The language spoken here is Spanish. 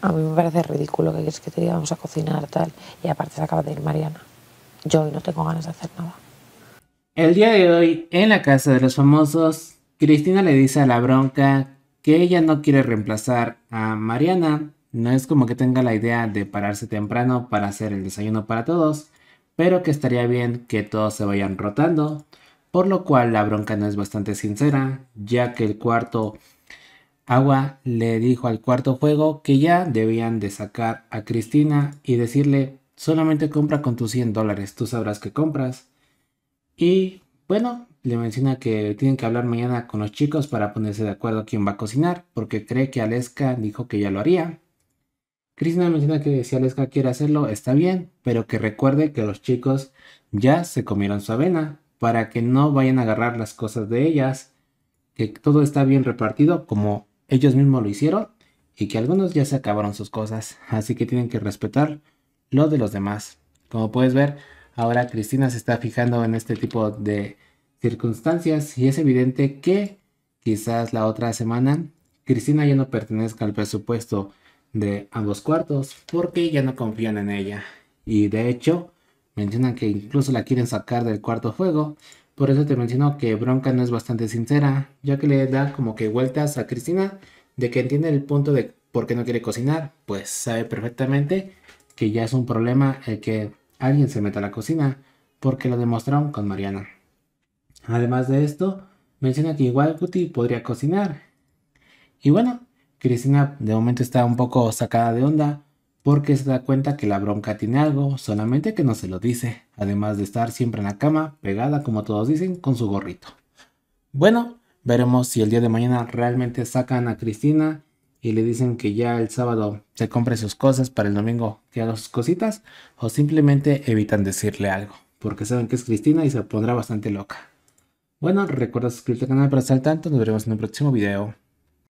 a mí me parece ridículo que quieres que te diga a cocinar tal y aparte se acaba de ir Mariana. Yo hoy no tengo ganas de hacer nada. El día de hoy, en la casa de los famosos, Cristina le dice a la bronca que ella no quiere reemplazar a Mariana. No es como que tenga la idea de pararse temprano para hacer el desayuno para todos, pero que estaría bien que todos se vayan rotando, por lo cual la bronca no es bastante sincera, ya que el cuarto Agua le dijo al cuarto juego que ya debían de sacar a Cristina y decirle, solamente compra con tus 100 dólares, tú sabrás que compras. Y bueno, le menciona que tienen que hablar mañana con los chicos para ponerse de acuerdo quién va a cocinar, porque cree que Aleska dijo que ya lo haría. Cristina menciona que si Aleska quiere hacerlo está bien, pero que recuerde que los chicos ya se comieron su avena, para que no vayan a agarrar las cosas de ellas, que todo está bien repartido como ellos mismos lo hicieron y que algunos ya se acabaron sus cosas, así que tienen que respetar lo de los demás. Como puedes ver, ahora Cristina se está fijando en este tipo de circunstancias y es evidente que quizás la otra semana Cristina ya no pertenezca al presupuesto de ambos cuartos porque ya no confían en ella. Y de hecho, mencionan que incluso la quieren sacar del cuarto juego por eso te menciono que Bronca no es bastante sincera, ya que le da como que vueltas a Cristina de que entiende el punto de por qué no quiere cocinar, pues sabe perfectamente que ya es un problema el que alguien se meta a la cocina, porque lo demostraron con Mariana. Además de esto, menciona que igual Guti podría cocinar. Y bueno, Cristina de momento está un poco sacada de onda, porque se da cuenta que la bronca tiene algo, solamente que no se lo dice, además de estar siempre en la cama, pegada como todos dicen, con su gorrito. Bueno, veremos si el día de mañana realmente sacan a Cristina y le dicen que ya el sábado se compre sus cosas para el domingo que haga sus cositas, o simplemente evitan decirle algo, porque saben que es Cristina y se pondrá bastante loca. Bueno, recuerda suscribirte al canal para estar al tanto, nos veremos en un próximo video.